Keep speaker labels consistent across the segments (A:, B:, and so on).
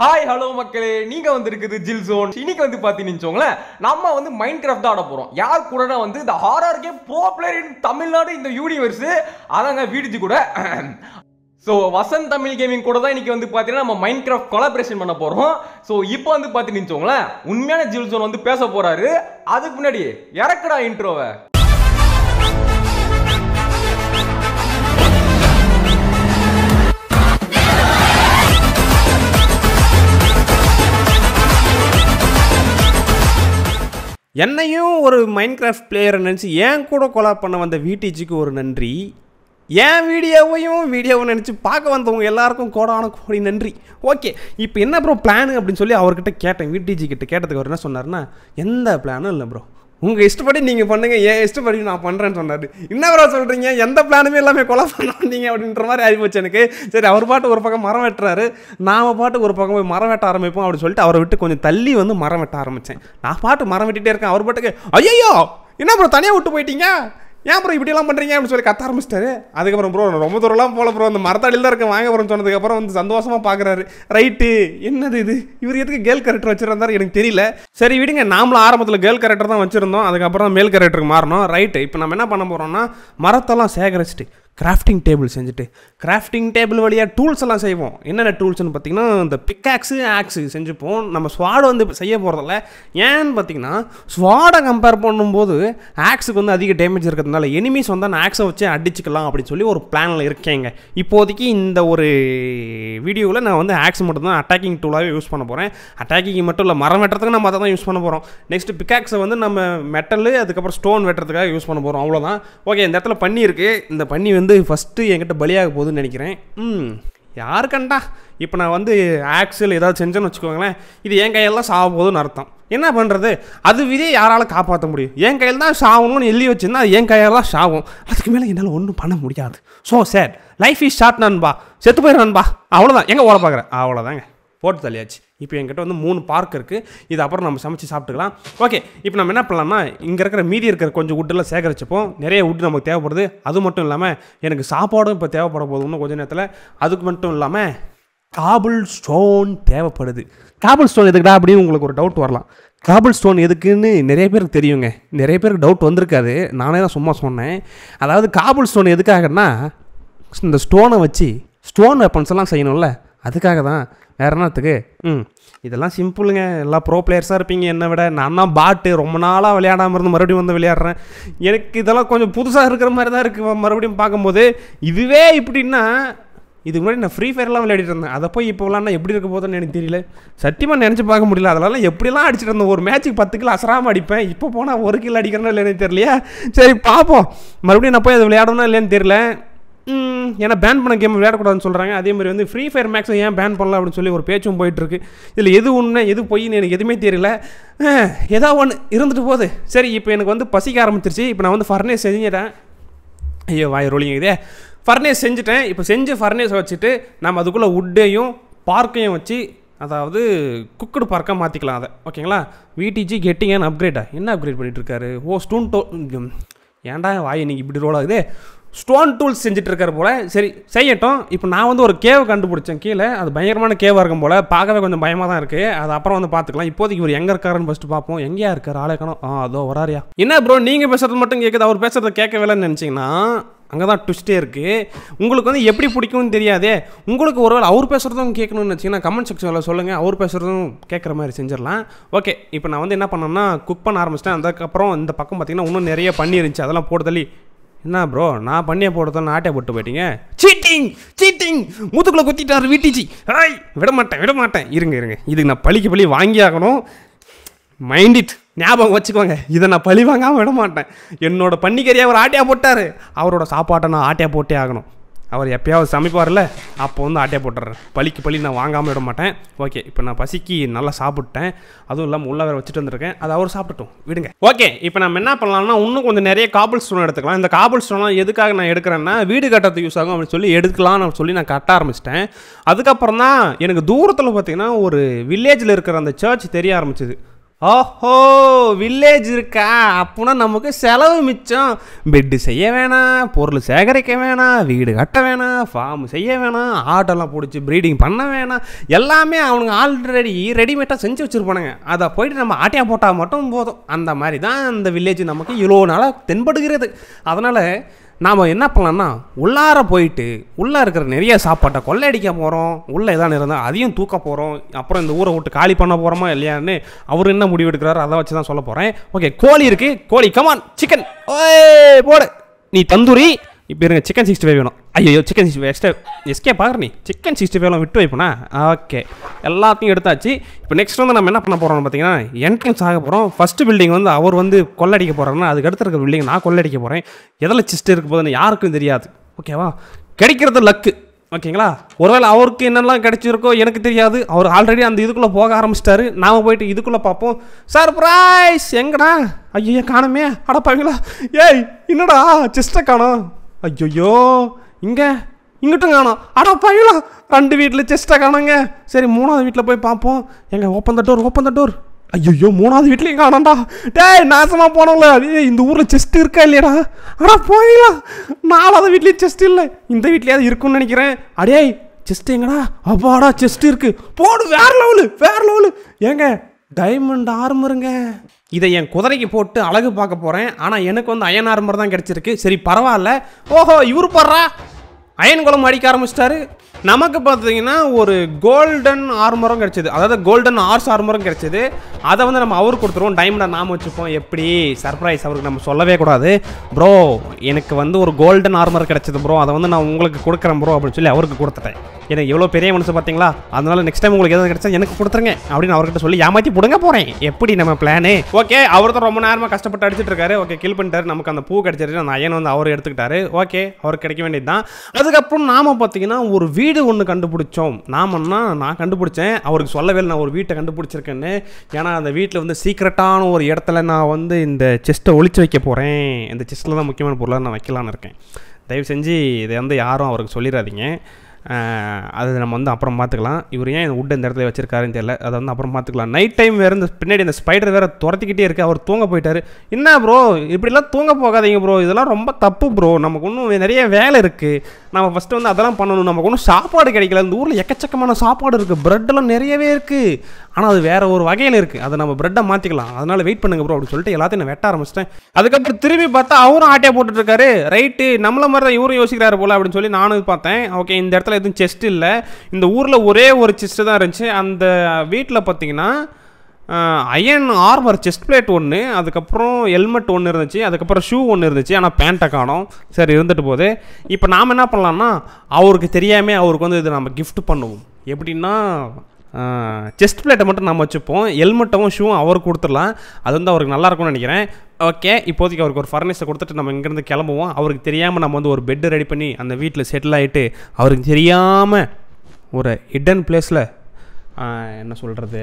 A: hi hello மக்களே நீங்க வந்து இருக்குது ஜில் ஜோன் இன்னைக்கு வந்து பாத்தீங்கன்னு நம்ம வந்து மைண்ட் கிராஃப்ட் ஆட போறோம் யார் கூட வந்து இந்த horror game bro in Tamil Nadu இந்த யூனிவர்ஸ் அதாங்க வீடிஜி கூட ஸோ வசந்த் தமிழ் கேமிங் கூட தான் இன்றைக்கி வந்து பார்த்தீங்கன்னா நம்ம மைண்ட் கிராஃப்ட் கொலாபரேஷன் பண்ண போகிறோம் ஸோ இப்போ வந்து பார்த்தீங்கன்னு வச்சுக்கோங்களேன் உண்மையான ஜில் ஜோன் வந்து பேச போகிறாரு அதுக்கு முன்னாடி இறக்குடா இன்ட்ரோவை என்னையும் ஒரு மைண்ட் கிராஃப்ட் பிளேயரை நினச்சி ஏன் கூட கொலா பண்ண வந்த விடிஜிக்கு ஒரு நன்றி என் வீடியோவையும் வீடியோவை நினச்சி பார்க்க வந்தவங்க எல்லாருக்கும் கோடான கோடி நன்றி ஓகே இப்போ என்ன ப்ரோ பிளானு அப்படின்னு சொல்லி அவர்கிட்ட கேட்டேன் விடிஜி கிட்ட கேட்டதுக்கு அவர் என்ன சொன்னார்னா எந்த பிளானும் இல்லை ப்ரோ உங்கள் இஷ்டப்படி நீங்கள் பண்ணுங்கள் ஏன் இஷ்டப்படி நான் பண்ணுறேன்னு சொன்னார் என்ன வர சொல்கிறீங்க எந்த பிளானுமே எல்லாமே கொலை பண்ணாதீங்க அப்படின்ற மாதிரி ஆகிப்போச்சு எனக்கு சரி அவர் பாட்டு ஒரு பக்கம் மரம் வெட்டுறாரு நாம் பாட்டு ஒரு பக்கம் போய் மரம் வெட்ட ஆரம்பிப்போம் அப்படின்னு சொல்லிட்டு அவரை விட்டு கொஞ்சம் தள்ளி வந்து மரம் வெட்ட ஆரம்பித்தேன் நான் பாட்டு மரம் வெட்டிகிட்டே இருக்கேன் அவர் பாட்டுக்கு ஐயோ என்ன அப்புறம் தனியாக விட்டு போயிட்டீங்க ஏன் ப்ரோ இப்படிலாம் பண்ணுறீங்க அப்படின்னு சொல்லி கத்த ஆரம்பிச்சிட்டாரு அதுக்கப்புறம் ப்ரோ ரொம்ப தூரம்லாம் போல ப்ரோ அந்த மரத்தாடியில் தான் இருக்க வாங்க போகிறோம்னு சொன்னதுக்கப்புறம் வந்து சந்தோஷமாக பார்க்குறாரு ரைட்டு என்னது இது இவர் எதுக்கு கேர்ள் கேரக்டர் வச்சிருந்தாரு எனக்கு தெரியல சரி விடுங்க நாமளும் ஆரம்பத்தில் கேர்ள் கேரக்டர் தான் வச்சுருந்தோம் அதுக்கப்புறம் மேல் கேரக்டருக்கு மாறணும் ரைட்டு இப்போ நம்ம என்ன பண்ண போகிறோம்னா மரத்தெல்லாம் சேகரிச்சிட்டு கிராஃப்டிங் டேபிள் செஞ்சுட்டு கிராஃப்டிங் டேபிள் வழியாக டூல்ஸ் எல்லாம் செய்வோம் என்னென்ன டூல்ஸ்னு பார்த்தீங்கன்னா இந்த பிக்காக்ஸு ஆக்ஸு செஞ்சுப்போம் நம்ம ஸ்வாடை வந்து செய்ய போகிறதில்ல ஏன்னு பார்த்தீங்கன்னா ஸ்வாடை கம்பேர் பண்ணும்போது ஆக்ஸுக்கு வந்து அதிக டேமேஜ் இருக்கிறதுனால எனிமீஸ் வந்து அந்த ஆக்ஸை வச்சு அடிச்சுக்கலாம் அப்படின்னு சொல்லி ஒரு பிளானில் இருக்கேங்க இப்போதைக்கு இந்த ஒரு வீடியோவில் நான் வந்து ஆக்ஸ் மட்டும் தான் அட்டாக்கிங் டூலாகவே யூஸ் பண்ண போகிறேன் அட்டாக்கிங் மட்டும் இல்லை மரம் வெட்டுறதுக்கு நம்ம அதை தான் யூஸ் பண்ண போகிறோம் நெக்ஸ்ட் பிக்காக்ஸை வந்து நம்ம மெட்டலு அதுக்கப்புறம் ஸ்டோன் வெட்டுறதுக்காக யூஸ் பண்ண போகிறோம் அவ்வளோதான் ஓகே இந்த இடத்துல பண்ணி இருக்குது இந்த பண்ணி வந்து வந்து ஃபஸ்ட்டு என்கிட்ட பலியாக போகுதுன்னு நினைக்கிறேன் ம் யாரு கண்டா இப்போ நான் வந்து ஆக்சில் ஏதாவது செஞ்சேன்னு வச்சுக்கோங்களேன் இது என் கையெல்லாம் சாக போகுதுன்னு அர்த்தம் என்ன பண்ணுறது அது விதே யாரால் காப்பாற்ற முடியும் என் கையில் தான் சாகணும்னு எழுதி வச்சுருந்தா அது என் கையால் சாகும் அதுக்கு மேலே என்னால் ஒன்றும் பண்ண முடியாது so sir life is short நண்பா செத்து நண்பா அவ்வளோதான் எங்கே ஓட பார்க்குறேன் அவ்வளோதாங்க போட்டு தள்ளியாச்சு இப்போ என்கிட்ட வந்து மூணு பார்க் இருக்குது இது அப்புறம் நம்ம சமைச்சு சாப்பிட்டுக்கலாம் ஓகே இப்போ நம்ம என்ன பண்ணலாம்னா இங்கே இருக்கிற மீதி இருக்கிற கொஞ்சம் உட்டெல்லாம் சேகரிச்சப்போம் நிறைய உட் நமக்கு தேவைப்படுது அது மட்டும் இல்லாமல் எனக்கு சாப்பாடும் இப்போ தேவைப்பட போதும்னு கொஞ்சம் நேரத்தில் அதுக்கு மட்டும் இல்லாமல் காபிள் ஸ்டோன் தேவைப்படுது காபிள் ஸ்டோன் எதுக்குடா அப்படின்னு உங்களுக்கு ஒரு டவுட் வரலாம் காபிள் ஸ்டோன் எதுக்குன்னு நிறைய பேருக்கு தெரியுங்க நிறைய பேருக்கு டவுட் வந்திருக்காது நானே தான் சும்மா சொன்னேன் அதாவது காபிள் ஸ்டோன் எதுக்காகன்னா இந்த ஸ்டோனை வச்சு ஸ்டோன் வெப்பன்ஸ் எல்லாம் செய்யணும்ல அதுக்காக தான் வேறு என்னத்துக்கு ம் இதெல்லாம் சிம்பிளுங்க எல்லா ப்ரோ பிளேயர்ஸாக இருப்பீங்க என்னை விட நான் தான் பாட்டு ரொம்ப நாளாக விளையாடாமல் இருந்து மறுபடியும் வந்து விளையாடுறேன் எனக்கு இதெல்லாம் கொஞ்சம் புதுசாக இருக்கிற மாதிரி தான் இருக்குது மறுபடியும் பார்க்கும்போது இதுவே இப்படின்னா இதுக்கு முன்னாடி நான் ஃப்ரீ ஃபயர்லாம் விளையாடிட்டு இருந்தேன் அதை போய் இப்போ விளாண்டா எப்படி இருக்க போதுன்னு எனக்கு தெரியல சத்தியமாக நினச்சி பார்க்க முடியல அதனால எப்படிலாம் அடிச்சிட்டு இருந்தேன் ஒரு மேட்ச்சுக்கு பத்து கிலோ அசராமல் அடிப்பேன் இப்போ போனால் ஒரு கிலோ அடிக்கிறேன்னா இல்லைன்னு தெரியலையா சரி பார்ப்போம் மறுபடியும் நான் போய் அதை விளையாடணும் இல்லைன்னு தெரியல ஏன்னா பேன் பண்ண கேம் விளையாடக்கூடாதுன்னு சொல்கிறாங்க அதே மாதிரி வந்து ஃப்ரீ ஃபயர் மேக்ஸை ஏன் பேன் பண்ணலாம் அப்படின்னு சொல்லி ஒரு பேச்சும் போயிட்டுருக்கு இதில் எது ஒன்று எது பொய்ன்னு எனக்கு எதுவுமே தெரியல ஏதோ ஒன்று இருந்துட்டு போகுது சரி இப்போ எனக்கு வந்து பசிக்க ஆரம்பிச்சிருச்சு இப்போ நான் வந்து ஃபர்னேஸ் செஞ்சிட்டேன் ஐயோ வாய் ரோலிங் இதே ஃபர்னேஸ் செஞ்சுட்டேன் இப்போ செஞ்சு ஃபர்னேஸை வச்சுட்டு நம்ம அதுக்குள்ளே உட்டையும் பார்க்கையும் வச்சு அதாவது குக்குடு பார்க்காக மாற்றிக்கலாம் அதை ஓகேங்களா விடிஜி கெட்டிங் அண்ட் அப்கிரேடா என்ன அப்கிரேட் பண்ணிகிட்டு இருக்காரு ஓ ஸ்டூன் டோ ஏன்டா வாய் நீங்கள் இப்படி ரோல் ஆகுது ஸ்டோன் டூல்ஸ் இருக்கிற போல் சரி செய்யட்டும் இப்போ நான் வந்து ஒரு கேவ் கண்டுபிடிச்சேன் கீழே அது பயங்கரமான கேவாக இருக்கும் போல் பார்க்கவே கொஞ்சம் பயமாக தான் இருக்குது அது அப்புறம் வந்து பார்த்துக்கலாம் இப்போதைக்கு இவர் எங்கே இருக்காருன்னு ஃபஸ்ட்டு பார்ப்போம் எங்கேயா இருக்கார் ஆளேக்கணும் ஆ அதோ வராரியா என்ன ப்ரோ நீங்கள் பேசுகிறது மட்டும் கேட்குது அவர் பேசுகிறத கேட்கவே இல்லைன்னு நினச்சிங்கன்னா அங்கே தான் ட்விஸ்ட்டே இருக்குது உங்களுக்கு வந்து எப்படி பிடிக்கும்னு தெரியாதே உங்களுக்கு ஒரு ஒருவேளை அவர் பேசுகிறதும் கேட்கணும்னு நினச்சிங்கன்னா கமெண்ட் செக்ஷனில் சொல்லுங்கள் அவர் பேசுகிறதும் கேட்குற மாதிரி செஞ்சிடலாம் ஓகே இப்போ நான் வந்து என்ன பண்ணேன்னா குக் பண்ண ஆரம்பிச்சிட்டேன் அதுக்கப்புறம் இந்த பக்கம் பார்த்திங்கன்னா இன்னும் நிறைய பண்ணியிருந்துச்சு அதெல்லாம் போட்டு தள்ளி என்ன ப்ரோ நான் பண்ணிய போடுறதால நாட்டை போட்டு போயிட்டீங்க சீட்டிங் சீட்டிங் மூத்துக்குள்ளே குத்திட்டாரு வீட்டிச்சி ஹாய் விட மாட்டேன் விட மாட்டேன் இருங்க இருங்க இதுக்கு நான் பழிக்கு பழி வாங்கி ஆகணும் மைண்ட் இட் ஞாபகம் வச்சுக்கோங்க இதை நான் பழி வாங்காமல் விட மாட்டேன் என்னோட பன்னிக்கரியை அவர் ஆட்டையாக போட்டார் அவரோட சாப்பாட்டை நான் ஆட்டையாக போட்டே ஆகணும் அவர் எப்பயாவது சமைப்பார்ல அப்போ வந்து ஆட்டே போட்டுறேன் பழிக்கு பழி நான் வாங்காமல் விட மாட்டேன் ஓகே இப்போ நான் பசிக்கு நல்லா சாப்பிட்டேன் அதுவும் இல்லாமல் உள்ள வேறு வச்சுட்டு வந்திருக்கேன் அதை அவர் சாப்பிட்டுட்டும் விடுங்க ஓகே இப்போ நம்ம என்ன பண்ணலாம்னா இன்னும் கொஞ்சம் நிறைய காபிள் ஸ்டோன் எடுத்துக்கலாம் இந்த காபிள் ஸ்டோனாக எதுக்காக நான் எடுக்கிறேன்னா வீடு கட்டுறதுக்கு யூஸ் ஆகும் அப்படின்னு சொல்லி எடுக்கலாம்னு சொல்லி நான் கட்ட ஆரம்பிச்சிட்டேன் அதுக்கப்புறம் தான் எனக்கு தூரத்தில் பார்த்தீங்கன்னா ஒரு வில்லேஜில் இருக்கிற அந்த சர்ச் தெரிய ஆரம்பிச்சிது ஓஹோ வில்லேஜ் இருக்கா அப்புடின்னா நமக்கு செலவு மிச்சம் பெட்டு செய்ய வேணாம் பொருள் சேகரிக்க வேணாம் வீடு கட்ட வேணாம் ஃபார்ம் செய்ய வேணாம் ஆட்டோலாம் பிடிச்சி ப்ரீடிங் பண்ண வேணாம் எல்லாமே அவனுங்க ஆல்ரெடி ரெடிமேடாக செஞ்சு வச்சுருப்பானுங்க அதை போயிட்டு நம்ம ஆட்டையாக போட்டால் மட்டும் போதும் அந்த மாதிரி தான் அந்த வில்லேஜ் நமக்கு இவ்வளோ நாளாக தென்படுகிறது அதனால் நாம் என்ன பண்ணலான்னா உள்ளார போயிட்டு உள்ளே இருக்கிற நிறைய சாப்பாட்டை கொள்ளையடிக்க போகிறோம் உள்ளே எதாவது இருந்தால் அதையும் தூக்க போகிறோம் அப்புறம் இந்த ஊரை விட்டு காலி பண்ண போகிறோமா இல்லையான்னு அவர் என்ன முடிவு எடுக்கிறாரு அதை வச்சு தான் சொல்ல போகிறேன் ஓகே கோழி இருக்குது கோழி கமான் சிக்கன் ஓய் போடு நீ தந்தூரி இப்போ இருங்க சிக்கன் சிக்ஸ்டி ஃபைவ் வேணும் ஐயோ சிக்கன் சிக்ஸ்டி ஃபைவ் எக்ஸ்ட்ரா எஸ்கே பாரு நீ சிக்கன் சிக்ஸ்டி ஃபைவ்லாம் விட்டு வைப்போனா ஓகே எல்லாத்தையும் எடுத்தாச்சு இப்போ நெக்ஸ்ட் வந்து நம்ம என்ன பண்ண போகிறோம்னு பார்த்தீங்கன்னா என்ட்ரன்ஸ் ஆக போகிறோம் ஃபஸ்ட்டு பில்டிங் வந்து அவர் வந்து கொள்ளடிக்க போகிறாருன்னா அதுக்கு அடுத்து இருக்க பில்டிங் நான் கொள்ளடிக்க போகிறேன் எதில் சிஸ்ட் இருக்க போதுன்னு யாருக்கும் தெரியாது ஓகேவா கிடைக்கிறது லக்கு ஓகேங்களா ஒருவேளை அவருக்கு என்னெல்லாம் கிடச்சிருக்கோ எனக்கு தெரியாது அவர் ஆல்ரெடி அந்த இதுக்குள்ளே போக ஆரம்பிச்சிட்டாரு நாம் போயிட்டு இதுக்குள்ளே பார்ப்போம் சர்ப்ரைஸ் எங்கடா ஐயோ காணுமே அடப்பாங்களா ஏய் என்னடா சிஸ்டர் காணும் ஐயோயோ இங்கே இங்கிட்டும் காணும் அடா பயலாம் ரெண்டு வீட்டில் செஸ்ட்டாக காணுங்க சரி மூணாவது வீட்டில் போய் பார்ப்போம் எங்கே open the door open the door ஐயோ மூணாவது வீட்லேயும் காணண்டா டேய் நாசமாக போனோம்ல இந்த ஊரில் செஸ்ட் இருக்கா இல்லையடா அடா போயிடலாம் நாலாவது வீட்லேயும் செஸ்ட் இல்லை இந்த வீட்லேயாவது இருக்கும்னு நினைக்கிறேன் அடேய் செஸ்ட் எங்கடா அப்பாடா செஸ்ட் இருக்குது போடு வேறு லெவலு வேறு லெவலு ஏங்க டைமண்ட் ஆர்மருங்க இதை என் குதிரைக்கு போட்டு அழகு பார்க்க போகிறேன் ஆனால் எனக்கு வந்து அயன் ஆர்மர் தான் கிடச்சிருக்கு சரி பரவாயில்ல ஓஹோ இவர் பாடுறா அயன் குளம் அடிக்க ஆரம்பிச்சிட்டாரு நமக்கு பார்த்தீங்கன்னா ஒரு கோல்டன் ஆர்மரும் கிடச்சிது அதாவது கோல்டன் ஆர்ஸ் ஆர்மரும் கிடைச்சிது அதை வந்து நம்ம அவருக்கு கொடுத்துருவோம் டைமண்டாக நாம் வச்சுப்போம் எப்படி சர்ப்ரைஸ் அவருக்கு நம்ம சொல்லவே கூடாது ப்ரோ எனக்கு வந்து ஒரு கோல்டன் ஆர்மர் கிடைச்சது ப்ரோ அதை வந்து நான் உங்களுக்கு கொடுக்குறேன் ப்ரோ அப்படின்னு சொல்லி அவருக்கு கொடுத்துட்டேன் எனக்கு எவ்வளோ பெரிய மனுஷன் பார்த்தீங்களா அதனால நெக்ஸ்ட் டைம் உங்களுக்கு எதாவது கிடைச்சா எனக்கு கொடுத்துருங்க அப்படின்னு அவர்கிட்ட சொல்லி ஏமாற்றி போடுங்க போகிறேன் எப்படி நம்ம பிளானு ஓகே அவர் தான் ரொம்ப நேரமாக கஷ்டப்பட்டு அடிச்சிட்டு இருக்காரு ஓகே கில் பண்ணிட்டாரு நமக்கு அந்த பூ கிடைச்சிருச்சு அந்த அயன் வந்து அவர் எடுத்துக்கிட்டாரு ஓகே அவர் கிடைக்க வேண்டியது தான் அதுக்கப்புறம் நாம் பார்த்தீங்கன்னா ஒரு வீடு வீடு ஒன்று கண்டுபிடிச்சோம் நாமன்னா நான் கண்டுபிடிச்சேன் அவருக்கு சொல்லவே நான் ஒரு வீட்டை கண்டுபிடிச்சிருக்கேன்னு ஏன்னா அந்த வீட்டில் வந்து சீக்கிரட்டான ஒரு இடத்துல நான் வந்து இந்த செஸ்ட்டை ஒழிச்சு வைக்க போகிறேன் இந்த செஸ்ட்டில் தான் முக்கியமான பொருளாக நான் வைக்கலான்னு இருக்கேன் தயவு செஞ்சு இதை வந்து யாரும் அவருக்கு சொல்லிடாதீங்க அது நம்ம வந்து அப்புறம் பார்த்துக்கலாம் இவர் ஏன் உட் இந்த இடத்துல வச்சிருக்காருன்னு தெரியல அதை வந்து அப்புறம் பார்த்துக்கலாம் நைட் டைம் வேறு இந்த பின்னாடி இந்த ஸ்பைடர் வேறு துரத்திக்கிட்டே இருக்குது அவர் தூங்க போயிட்டார் என்ன ப்ரோ இப்படிலாம் தூங்க போகாதீங்க ப்ரோ இதெல்லாம் ரொம்ப தப்பு ப்ரோ நமக்கு ஒன்றும் நிறைய வேலை இருக்குது நம்ம ஃபஸ்ட்டு வந்து அதெல்லாம் பண்ணணும் நமக்கு ஒன்றும் சாப்பாடு கிடைக்கல இந்த ஊரில் எக்கச்சக்கமான சாப்பாடு இருக்குது ப்ரெட்டெல்லாம் நிறையவே இருக்குது ஆனால் அது வேறு ஒரு வகையில் இருக்குது அதை நம்ம ப்ரெட்டை மாற்றிக்கலாம் அதனால் வெயிட் பண்ணுங்க ப்ரோ அப்படின்னு சொல்லிட்டு எல்லாத்தையும் நான் வெட்ட ஆரம்பிச்சிட்டேன் அதுக்கப்புறம் திரும்பி பார்த்தா அவரும் ஆட்டையை போட்டுட்ருக்காரு ரைட்டு நம்மள மாதிரி தான் இவரும் யோசிக்கிறாரு போல் அப்படின்னு சொல்லி நானும் பார்த்தேன் ஓகே இந்த இடத்துல பக்கத்தில் எதுவும் செஸ்ட் இல்லை இந்த ஊரில் ஒரே ஒரு செஸ்ட்டு தான் இருந்துச்சு அந்த வீட்டில் பார்த்தீங்கன்னா அயன் ஆர்மர் செஸ்ட் பிளேட் ஒன்று அதுக்கப்புறம் ஹெல்மெட் ஒன்று இருந்துச்சு அதுக்கப்புறம் ஷூ ஒன்று இருந்துச்சு ஆனால் பேண்ட்டை காணும் சரி இருந்துட்டு போகுது இப்போ நாம் என்ன பண்ணலான்னா அவருக்கு தெரியாமல் அவருக்கு வந்து இது நம்ம கிஃப்ட் பண்ணுவோம் எப்படின்னா செஸ்ட் பிளேட்டை மட்டும் நம்ம வச்சுப்போம் ஹெல்மெட்டவும் ஷூவும் அவருக்கு கொடுத்துடலாம் அது வந்து அவருக்கு நல்லாயிருக்கும்னு நினைக்கிறேன் ஓகே இப்போதைக்கு அவருக்கு ஒரு ஃபர்னிச்சர் கொடுத்துட்டு நம்ம இங்கேருந்து கிளம்புவோம் அவருக்கு தெரியாமல் நம்ம வந்து ஒரு பெட்டு ரெடி பண்ணி அந்த வீட்டில் செட்டில் ஆகிட்டு அவருக்கு தெரியாமல் ஒரு ஹிடன் பிளேஸில் என்ன சொல்கிறது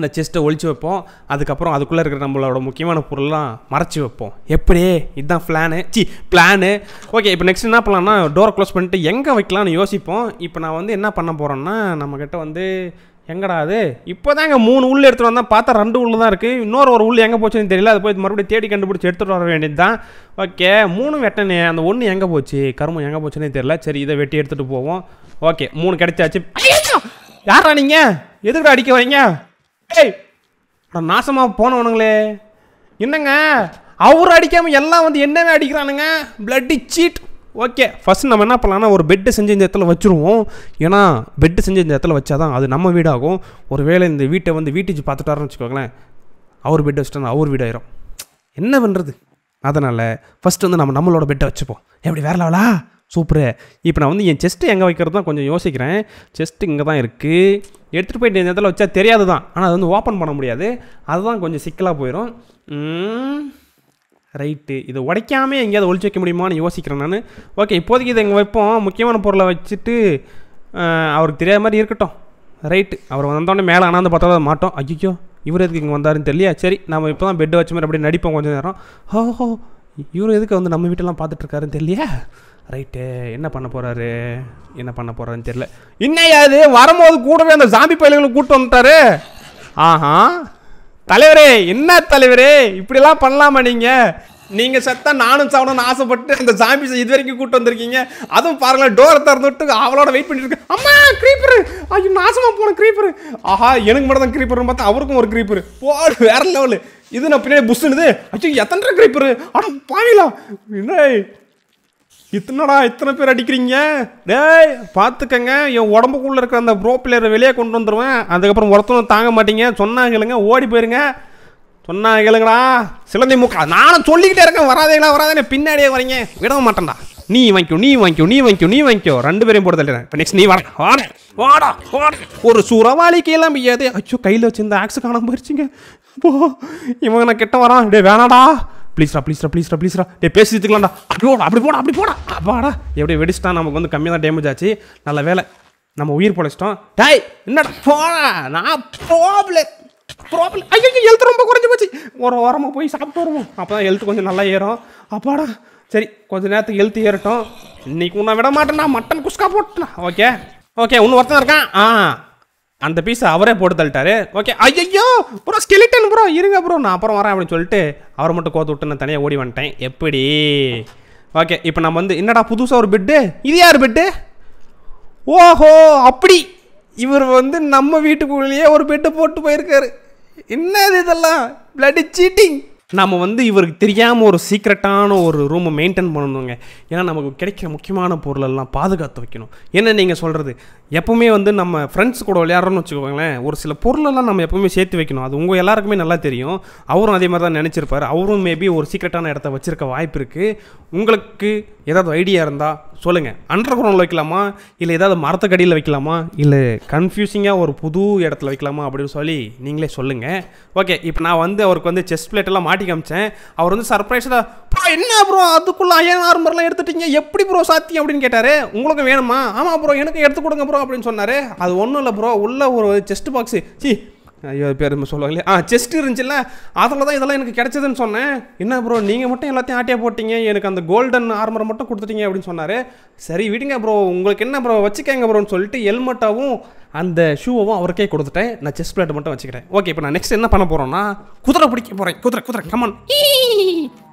A: அந்த செஸ்ட்டை ஒழிச்சு வைப்போம் அதுக்கப்புறம் அதுக்குள்ளே இருக்கிற நம்மளோட முக்கியமான பொருள்லாம் மறைச்சி வைப்போம் எப்படியே இதுதான் பிளானு சி பிளானு ஓகே இப்போ நெக்ஸ்ட் என்ன பண்ணலாம்னா டோரை க்ளோஸ் பண்ணிட்டு எங்கே வைக்கலாம்னு யோசிப்போம் இப்போ நான் வந்து என்ன பண்ண போகிறேன்னா நம்மக்கிட்ட வந்து எங்கடா அது இப்போ எங்கள் மூணு உள்ள எடுத்துகிட்டு வந்தால் பார்த்தா ரெண்டு உள்ளு தான் இருக்குது இன்னொரு ஒரு உள்ளு எங்கே போச்சுன்னு தெரியல அது போய் மறுபடியும் தேடி கண்டுபிடிச்சி எடுத்துகிட்டு வர வேண்டியது தான் ஓகே மூணு வெட்டனே அந்த ஒன்று எங்கே போச்சு கருமம் எங்கே போச்சுன்னே தெரியல சரி இதை வெட்டி எடுத்துகிட்டு போவோம் ஓகே மூணு கிடைச்சாச்சு யாரா நீங்கள் எதுக்குடா அடிக்க வைங்க ஏய் நாசமாக போனவனுங்களே என்னங்க அவர் அடிக்காமல் எல்லாம் வந்து என்னவே அடிக்கிறானுங்க பிளட்டி சீட் ஓகே ஃபஸ்ட் நம்ம என்ன பண்ணலாம்னா ஒரு பெட்டு செஞ்ச இந்த இடத்துல வச்சுருவோம் ஏன்னா பெட்டு செஞ்ச இந்த இடத்துல வச்சா தான் அது நம்ம வீடாகும் ஒரு வேளை இந்த வீட்டை வந்து வீட்டுக்கு பார்த்துட்டாருன்னு வச்சுக்கோங்களேன் அவர் பெட் வச்சுட்டா அவர் வீடாயிரும் என்ன பண்ணுறது அதனால் ஃபஸ்ட்டு வந்து நம்ம நம்மளோட பெட்டை வச்சுப்போம் எப்படி வேற லெவலா சூப்பரு இப்போ நான் வந்து என் செஸ்ட்டு எங்கே வைக்கிறது தான் கொஞ்சம் யோசிக்கிறேன் செஸ்ட்டு இங்கே தான் இருக்குது எடுத்துகிட்டு போயிட்டு இந்த இடத்துல வச்சா தெரியாது தான் ஆனால் அது வந்து ஓப்பன் பண்ண முடியாது அதுதான் கொஞ்சம் சிக்கலாக போயிடும் ரைட்டு இதை உடைக்காமல் எங்கேயாவது ஒழிச்சு வைக்க முடியுமான்னு யோசிக்கிறேன் நான் ஓகே இப்போதைக்கு இதை இங்கே வைப்போம் முக்கியமான பொருளை வச்சுட்டு அவருக்கு தெரியாத மாதிரி இருக்கட்டும் ரைட்டு அவர் வந்தோடனே மேலே வந்து பார்த்தா மாட்டோம் ஐயோ இவர் எதுக்கு இங்கே வந்தாருன்னு தெரியல சரி நம்ம இப்போ தான் பெட்டு வச்ச மாதிரி அப்படியே நடிப்போம் கொஞ்சம் நேரம் ஹோ ஹோ இவர் எதுக்கு வந்து நம்ம வீட்டெல்லாம் பார்த்துட்ருக்காருன்னு தெரியலையா ரைட்டு என்ன பண்ண போகிறாரு என்ன பண்ண போகிறாருன்னு தெரில இன்னையாது வரும்போது கூடவே அந்த ஜாம்பி பயில்களை கூப்பிட்டு வந்துட்டாரு ஆஹா தலைவரே என்ன தலைவரே இப்படிலாம் பண்ணலாமா நீங்கள் நீங்கள் செத்தா நானும் சாப்பிடணும்னு ஆசைப்பட்டு அந்த ஜாம்பிஸ் இது வரைக்கும் கூப்பிட்டு வந்திருக்கீங்க அதுவும் பாருங்களேன் டோரை திறந்துட்டு அவளோட வெயிட் பண்ணிட்டு அம்மா கிரீப்பர் ஐயோ நாசமாக போன கிரீப்பர் ஆஹா எனக்கு மட்டும் தான் கிரீப்பர்னு பார்த்தா அவருக்கும் ஒரு கிரீப்பர் போடு வேற லெவலு இது நான் பின்னாடி புஷ்ஷுனுது ஐயோ எத்தனை கிரீப்பர் ஆனால் பாயிலாம் என்ன இத்தனடா இத்தனை பேர் அடிக்கிறீங்க டேய் பார்த்துக்கங்க என் உடம்புக்குள்ளே இருக்கிற அந்த ப்ரோ பிளேயரை வெளியே கொண்டு வந்துடுவேன் அதுக்கப்புறம் ஒருத்தனும் தாங்க மாட்டீங்க சொன்னாங்க இல்லைங்க ஓடி போயிருங்க சொன்னாங்க இல்லைங்களா சிலந்தி மூக்கா நானும் சொல்லிக்கிட்டே இருக்கேன் வராதேங்களா வராதே பின்னாடியே வரீங்க விட மாட்டேன்டா நீ வாங்கிக்கோ நீ வாங்கிக்கோ நீ வாங்கிக்கோ நீ வாங்கிக்கோ ரெண்டு பேரையும் போட தள்ளிடுறேன் இப்போ நெக்ஸ்ட் நீ வாடா வாடா வாடா வாடா ஒரு சுரவாளிக்கு எல்லாம் அச்சோ கையில் வச்சு இந்த ஆக்ஸ் காணாமல் போயிடுச்சுங்க இவங்க நான் கிட்ட வரான் டே வேணாடா ப்ளீஸ்ரா ப்ளீஸ்ரா ப்ளீஸ்ரா ப்ளீஸ்ரா டே பேசிட்டுக்கலாம்டா அப்படி போடா அப்படி போடா அப்படி போடா அப்பாடா எப்படி வெடிச்சிட்டா நமக்கு வந்து கம்மியாக தான் டேமேஜ் ஆச்சு நல்ல வேலை நம்ம உயிர் பொழைச்சிட்டோம் டாய் என்னடா போடா நான் ப்ராப்ளம் ப்ராப்ளம் ஐயோ ஹெல்த் ரொம்ப குறைஞ்சி போச்சு ஒரு ஓரமாக போய் சாப்பிட்டு வருவோம் அப்போ தான் ஹெல்த் கொஞ்சம் நல்லா ஏறும் அப்பாடா சரி கொஞ்ச நேரத்துக்கு ஹெல்த் ஏறட்டும் இன்னைக்கு உன்னை விட மாட்டேன்னா மட்டன் குஸ்கா போட்டுனா ஓகே ஓகே இன்னும் ஒருத்தன் இருக்கான் ஆ அந்த பீஸை அவரே போட்டு தள்ளிட்டாரு ஓகே ஐயோ ப்ரோ ஸ்கெலிட்டன் ப்ரோ இருங்க ப்ரோ நான் அப்புறம் வரேன் அப்படின்னு சொல்லிட்டு அவரை மட்டும் கோத்து விட்டு நான் தனியாக ஓடி வந்துட்டேன் எப்படி ஓகே இப்போ நம்ம வந்து என்னடா புதுசாக ஒரு பெட்டு இது யார் பெட்டு ஓஹோ அப்படி இவர் வந்து நம்ம வீட்டுக்குள்ளேயே ஒரு பெட்டு போட்டு போயிருக்காரு என்னது இதெல்லாம் பிளட் சீட்டிங் நம்ம வந்து இவருக்கு தெரியாமல் ஒரு சீக்ரெட்டான ஒரு ரூமை மெயின்டைன் பண்ணணுங்க ஏன்னா நமக்கு கிடைக்கிற முக்கியமான பொருளெல்லாம் பாதுகாத்து வைக்கணும் ஏன்னா நீங்கள் சொல்கிறது எப்போவுமே வந்து நம்ம ஃப்ரெண்ட்ஸ் கூட விளையாடுறோன்னு வச்சுக்கோங்களேன் ஒரு சில பொருளெல்லாம் நம்ம எப்போவுமே சேர்த்து வைக்கணும் அது உங்கள் எல்லாருக்குமே நல்லா தெரியும் அவரும் அதே மாதிரி தான் நினச்சிருப்பார் அவரும் மேபி ஒரு சீக்ரெட்டான இடத்த வச்சுருக்க வாய்ப்பு இருக்குது உங்களுக்கு ஏதாவது ஐடியா இருந்தால் சொல்லுங்கள் அண்டர் கிரவுண்டில் வைக்கலாமா இல்லை ஏதாவது மரத்துக்கடியில் வைக்கலாமா இல்லை கன்ஃபியூசிங்காக ஒரு புது இடத்துல வைக்கலாமா அப்படின்னு சொல்லி நீங்களே சொல்லுங்கள் ஓகே இப்போ நான் வந்து அவருக்கு வந்து செஸ்ட் பிளேட்டெல்லாம் மாட்டி காட்டி காமிச்சேன் அவர் வந்து சர்ப்ரைஸாக ப்ரோ என்ன ப்ரோ அதுக்குள்ளே அயன் ஆர்மர்லாம் எடுத்துட்டீங்க எப்படி ப்ரோ சாத்தியம் அப்படின்னு கேட்டார் உங்களுக்கு வேணுமா ஆமாம் ப்ரோ எனக்கு எடுத்து கொடுங்க ப்ரோ அப்படின்னு சொன்னார் அது ஒன்றும் இல்லை ப்ரோ உள்ள ஒரு செஸ்ட் பாக்ஸு சி ஐயோ பேர் சொல்லுவாங்களே ஆ செஸ்ட் இருந்துச்சுல்ல அதில் தான் இதெல்லாம் எனக்கு கிடச்சதுன்னு சொன்னேன் என்ன ப்ரோ நீங்கள் மட்டும் எல்லாத்தையும் ஆட்டியாக போட்டிங்க எனக்கு அந்த கோல்டன் ஆர்மரை மட்டும் கொடுத்துட்டீங்க அப்படின்னு சொன்னார் சரி விடுங்க ப்ரோ உங்களுக்கு என்ன ப்ரோ வச்சுக்கங்க ப்ரோன்னு சொல்லிட்டு ஹெல்மெட்டாகவும் அந்த ஷூவும் அவருக்கே கொடுத்துட்டேன் நான் செஸ் பிளேட் மட்டும் வச்சுக்கிறேன் ஓகே இப்போ நான் நெக்ஸ்ட் என்ன பண்ண போகிறோன்னா குதிரை பிடிக்க போகிறேன் குதிரை குதிரை கமன்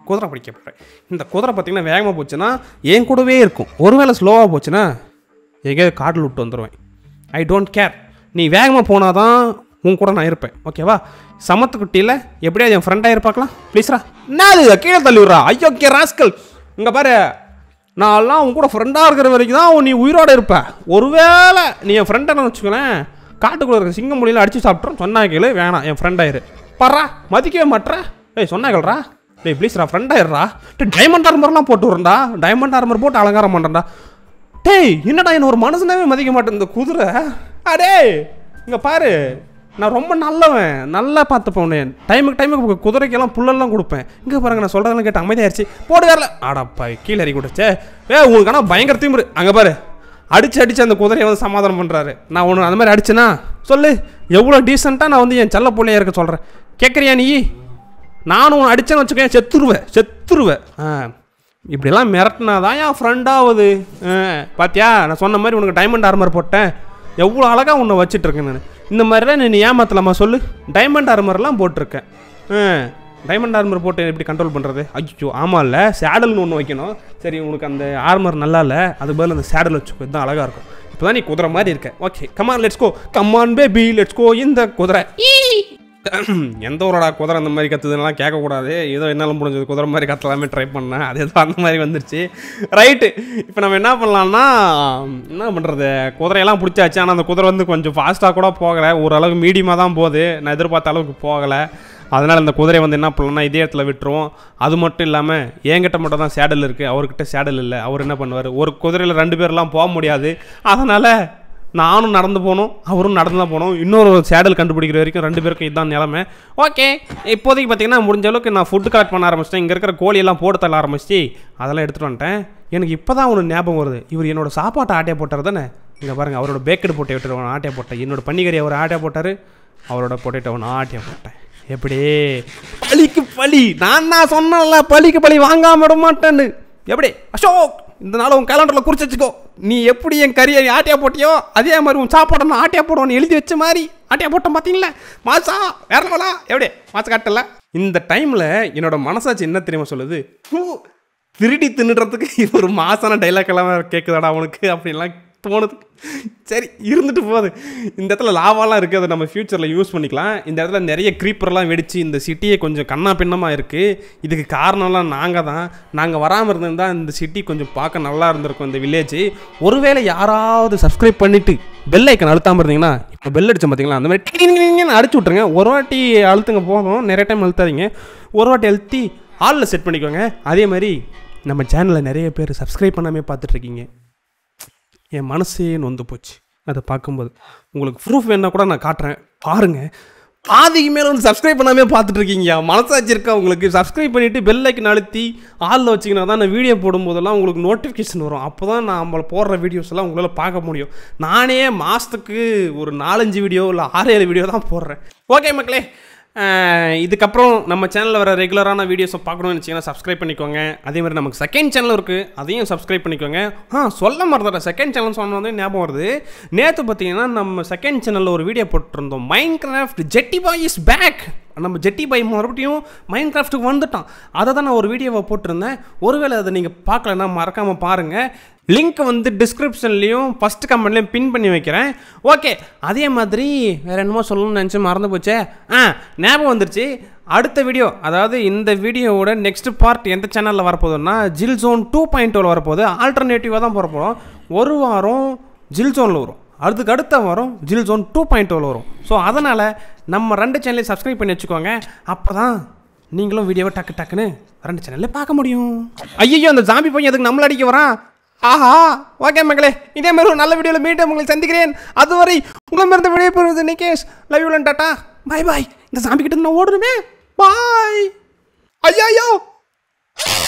A: குதிரை பிடிக்க போகிறேன் இந்த குதிரை பார்த்திங்கன்னா வேகமாக போச்சுன்னா என் கூடவே இருக்கும் ஒருவேளை ஸ்லோவாக போச்சுன்னா எங்கேயாவது காட்டில் விட்டு வந்துடுவேன் ஐ டோன்ட் கேர் நீ வேகமாக போனாதான் உன் கூட நான் இருப்பேன் ஓகேவா சமத்து குட்டியில் எப்படியாவது என் ஃப்ரெண்டாக இருப்பாக்கலாம் ப்ளீஸ்ரா நான் அது கீழே தள்ளிவிட்றா ஐயோ கே ராஸ்கல் இங்கே பாரு எல்லாம் உன் கூட ஃப்ரெண்டாக இருக்கிற வரைக்கும் தான் நீ உயிரோடு இருப்ப ஒருவேளை நீ என் ஃப்ரெண்டானு வச்சுக்கோங்களேன் காட்டுக்குள்ளே இருக்கிற சிங்கம் மொழியில் அடித்து சாப்பிட்றோம் சொன்னா கேளு வேணாம் என் ஃப்ரெண்டாயிரு பர்றா மதிக்கவே மாட்டேற ஏய் சொன்னா கேள்றா டேய் ப்ளீஸ்ரா ஃப்ரெண்டாயிடுறா டே டைமண்ட் ஆர்மர்லாம் போட்டு விடுறா டைமண்ட் ஆர்மர் போட்டு அலங்காரம் பண்ணுறா டேய் என்னடா என்ன ஒரு மனசுனாவே மதிக்க மாட்டேன் இந்த குதிரை அடே இங்கே பாரு நான் ரொம்ப நல்லவன் நல்லா பார்த்துப்பேன் உன்னை டைமுக்கு டைமுக்கு குதிரைக்கெல்லாம் புல்லெல்லாம் கொடுப்பேன் இங்கே பாருங்க நான் சொல்கிறதெல்லாம் கேட்டு அமைதியாயிருச்சு போடு வரல ஆடாப்பா கீழே இறக்கி விட்டுச்சே ஏ உங்களுக்கு ஆனால் பயங்கர தீம்பு அங்கே பாரு அடிச்சு அடிச்சு அந்த குதிரையை வந்து சமாதானம் பண்ணுறாரு நான் ஒன்று அந்த மாதிரி அடிச்சேன்னா சொல்லு எவ்வளோ டீசெண்டாக நான் வந்து என் செல்ல பிள்ளையாக இருக்க சொல்கிறேன் கேட்குறியா நீ நானும் ஒன்று அடித்தேன்னு வச்சுக்கேன் செத்துருவேன் செத்துருவேன் ஆ இப்படிலாம் மிரட்டினா தான் என் ஃப்ரெண்டாவது பார்த்தியா நான் சொன்ன மாதிரி உனக்கு டைமண்ட் ஆர்மர் போட்டேன் எவ்வளோ அழகாக ஒன்று வச்சிட்ருக்கேன் நான் இந்த மாதிரிலாம் நீ ஏமாத்தலாமா சொல்லு டைமண்ட் ஆர்மர்லாம் போட்டிருக்கேன் டைமண்ட் ஆர்மர் போட்டு எப்படி கண்ட்ரோல் பண்ணுறது ஐயோ ஆமாம் இல்லை சேடல்னு ஒன்று வைக்கணும் சரி உங்களுக்கு அந்த ஆர்மர் நல்லா இல்லை அது பதில் அந்த சேடல் வச்சுக்கோ இதுதான் அழகாக இருக்கும் இப்போ தான் நீ குதிரை மாதிரி இருக்க okay come on let's go come on be let's go இந்த குதிரை எந்த ஒருடா குதிரை அந்த மாதிரி கற்றுதுலாம் கேட்கக்கூடாது ஏதோ என்னாலும் முடிஞ்சது குதிரை மாதிரி கத்தலாமே ட்ரை பண்ணேன் அது ஏதோ அந்த மாதிரி வந்துருச்சு ரைட்டு இப்போ நம்ம என்ன பண்ணலான்னா என்ன பண்ணுறது குதிரையெல்லாம் பிடிச்சாச்சு ஆனால் அந்த குதிரை வந்து கொஞ்சம் ஃபாஸ்ட்டாக கூட போகலை ஓரளவுக்கு மீடியமாக தான் போகுது நான் எதிர்பார்த்த அளவுக்கு போகலை அதனால் இந்த குதிரை வந்து என்ன பண்ணலாம்னா இதே இடத்துல விட்டுருவோம் அது மட்டும் இல்லாமல் என்கிட்ட மட்டும் தான் சேடல் இருக்குது அவர்கிட்ட சேடல் இல்லை அவர் என்ன பண்ணுவார் ஒரு குதிரையில் ரெண்டு பேர்லாம் போக முடியாது அதனால் நானும் நடந்து போனோம் அவரும் நடந்து தான் போனோம் இன்னொரு சேடல் கண்டுபிடிக்கிற வரைக்கும் ரெண்டு பேருக்கும் இதுதான் நிலமை ஓகே இப்போதைக்கு பார்த்தீங்கன்னா முடிஞ்ச அளவுக்கு நான் ஃபுட்டு கலெக்ட் பண்ண ஆரம்பிச்சிட்டேன் இங்கே இருக்கிற கோழியெல்லாம் போட்டு தள்ள ஆரம்பிச்சு அதெல்லாம் எடுத்துகிட்டு வந்துட்டேன் எனக்கு இப்போ தான் ஒன்று ஞாபகம் வருது இவர் என்னோட சாப்பாட்டை ஆட்டை போட்டார் தானே இங்கே பாருங்கள் அவரோட போட்டு விட்டு அவன் ஆட்டை போட்டேன் என்னோட பன்னிக்கறி அவர் ஆட்டை போட்டார் அவரோட பொட்டேட்டோ அவன் ஆட்டையை போட்டேன் எப்படி பலிக்கு பலி நான் நான் சொன்னல பலிக்கு பழி வாங்காம விட மாட்டேன்னு எப்படி அசோக் இந்த நாள் உன் கேலண்டரில் குறிச்சு வச்சுக்கோ நீ எப்படி என் கறியை ஆட்டியா போட்டியோ அதே மாதிரி உன் சாப்பாடை ஆட்டியா போடுவோன்னு எழுதி வச்ச மாதிரி ஆட்டியா போட்டோம் பார்த்தீங்களா மாசா வேற போலா எப்படி மாச கட்டல இந்த டைமில் என்னோட மனசாச்சு என்ன தெரியுமா சொல்லுது திருடி தின்னுடுறதுக்கு இது ஒரு மாசான டைலாக் எல்லாம் கேட்குதாடா அவனுக்கு அப்படின்லாம் தோணுது சரி இருந்துட்டு போகுது இந்த இடத்துல லாவாலாம் இருக்குது அதை நம்ம ஃப்யூச்சரில் யூஸ் பண்ணிக்கலாம் இந்த இடத்துல நிறைய க்ரீப்பர்லாம் வெடித்து இந்த சிட்டியே கொஞ்சம் கண்ணா பின்னமாக இருக்குது இதுக்கு காரணம்லாம் நாங்கள் தான் நாங்கள் வராமல் இருந்திருந்தால் இந்த சிட்டி கொஞ்சம் பார்க்க நல்லா இருந்திருக்கும் இந்த வில்லேஜ் ஒருவேளை யாராவது சப்ஸ்கிரைப் பண்ணிவிட்டு பெல் ஐக்கன் அழுத்தாமல் இருந்தீங்கன்னா இப்போ பெல் அடித்தோம் பார்த்தீங்களா அந்த மாதிரி அடிச்சு விட்ருங்க ஒரு வாட்டி அழுத்துங்க போதும் நிறைய டைம் அழுத்தாதீங்க ஒரு வாட்டி அழுத்தி ஆளில் செட் பண்ணிக்கோங்க அதே மாதிரி நம்ம சேனலில் நிறைய பேர் சப்ஸ்கிரைப் பண்ணாமே பார்த்துட்ருக்கீங்க என் மனசே நொந்து போச்சு அதை பார்க்கும்போது உங்களுக்கு ப்ரூஃப் வேணால் கூட நான் காட்டுறேன் பாருங்கள் பாதிக்கு மேலே வந்து சப்ஸ்கிரைப் பண்ணாமே பார்த்துட்ருக்கீங்க மனசாச்சு இருக்கா உங்களுக்கு சப்ஸ்கிரைப் பண்ணிவிட்டு பெல் லைக்கன் அழுத்தி ஆளில் வச்சிங்கன்னா தான் நான் வீடியோ போடும்போதெல்லாம் உங்களுக்கு நோட்டிஃபிகேஷன் வரும் அப்போ தான் நான் நம்மளை போடுற வீடியோஸ் எல்லாம் உங்களால் பார்க்க முடியும் நானே மாதத்துக்கு ஒரு நாலஞ்சு வீடியோ இல்லை ஆறு ஏழு வீடியோ தான் போடுறேன் ஓகே மக்களே இதுக்கப்புறம் நம்ம சேனலில் வர ரெகுலரான வீடியோஸை பார்க்கணும்னு வச்சிங்கன்னா சப்ஸ்கிரைப் பண்ணிக்கோங்க அதே மாதிரி நமக்கு செகண்ட் சேனல் இருக்குது அதையும் சப்ஸ்கிரைப் பண்ணிக்கோங்க ஆ சொல்ல மறந்துட செகண்ட் சேனல் சொன்னது ஞாபகம் வருது நேற்று பார்த்தீங்கன்னா நம்ம செகண்ட் சேனலில் ஒரு வீடியோ போட்டிருந்தோம் மைண்ட் கிராஃப்ட் ஜெட்டி பாய் இஸ் பேக் நம்ம ஜெட்டி பை மறுபடியும் மைண்ட் கிராஃப்ட்டுக்கு வந்துட்டான் அதை தான் நான் ஒரு வீடியோவை போட்டிருந்தேன் ஒருவேளை அதை நீங்கள் பார்க்கலன்னா மறக்காமல் பாருங்கள் லிங்க் வந்து டிஸ்கிரிப்ஷன்லேயும் ஃபஸ்ட் கமெண்ட்லேயும் பின் பண்ணி வைக்கிறேன் ஓகே அதே மாதிரி வேறு என்னமோ சொல்லணும்னு நினச்சி மறந்து போச்சே ஆ ஞாபகம் வந்துருச்சு அடுத்த வீடியோ அதாவது இந்த வீடியோவோட நெக்ஸ்ட் பார்ட் எந்த சேனலில் வரப்போகுதுன்னா ஜில் ஜோன் டூ பாயிண்ட் டூவில் வரப்போகுது ஆல்டர்னேட்டிவாக தான் போகிறப்போம் ஒரு வாரம் ஜில் ஜோனில் வரும் அடுத்துக்கு அடுத்த oh வரும் ஜில் ஜோன் டூ பாயிண்ட் டூவில் வரும் ஸோ அதனால் நம்ம ரெண்டு சேனலையும் சப்ஸ்கிரைப் பண்ணி வச்சுக்கோங்க அப்போ தான் நீங்களும் வீடியோவை டக்கு டக்குன்னு ரெண்டு சேனலில் பார்க்க முடியும் ஐயோ அந்த ஜாம்பி பையன் அதுக்கு நம்மள அடிக்க வரான் ஆஹா ஓகே மக்களே இதே மாதிரி ஒரு நல்ல வீடியோவில் மீட்டு உங்களை சந்திக்கிறேன் அதுவரை மருந்து விடைய பெறுவது நிகேஷ் லவ் யூலன் டாட்டா பாய் பாய் இந்த சாமி கிட்ட நான் ஓடணுமே பாய் ஐயா ஐயோ